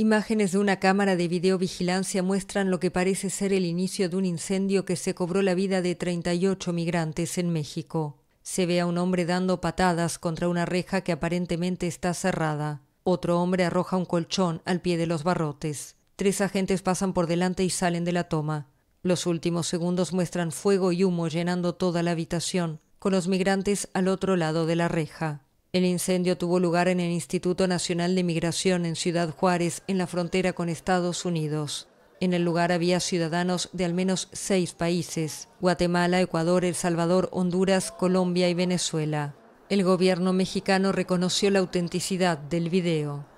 Imágenes de una cámara de videovigilancia muestran lo que parece ser el inicio de un incendio que se cobró la vida de 38 migrantes en México. Se ve a un hombre dando patadas contra una reja que aparentemente está cerrada. Otro hombre arroja un colchón al pie de los barrotes. Tres agentes pasan por delante y salen de la toma. Los últimos segundos muestran fuego y humo llenando toda la habitación, con los migrantes al otro lado de la reja. El incendio tuvo lugar en el Instituto Nacional de Migración en Ciudad Juárez, en la frontera con Estados Unidos. En el lugar había ciudadanos de al menos seis países, Guatemala, Ecuador, El Salvador, Honduras, Colombia y Venezuela. El gobierno mexicano reconoció la autenticidad del video.